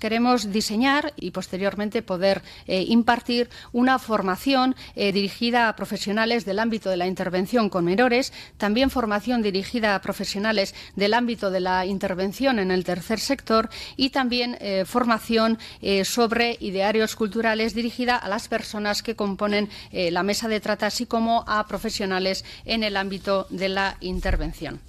Queremos diseñar y posteriormente poder eh, impartir una formación eh, dirigida a profesionales del ámbito de la intervención con menores, también formación dirigida a profesionales del ámbito de la intervención en el tercer sector y también eh, formación sobre idearios culturales dirigida a las personas que componen la mesa de trata, así como a profesionales en el ámbito de la intervención.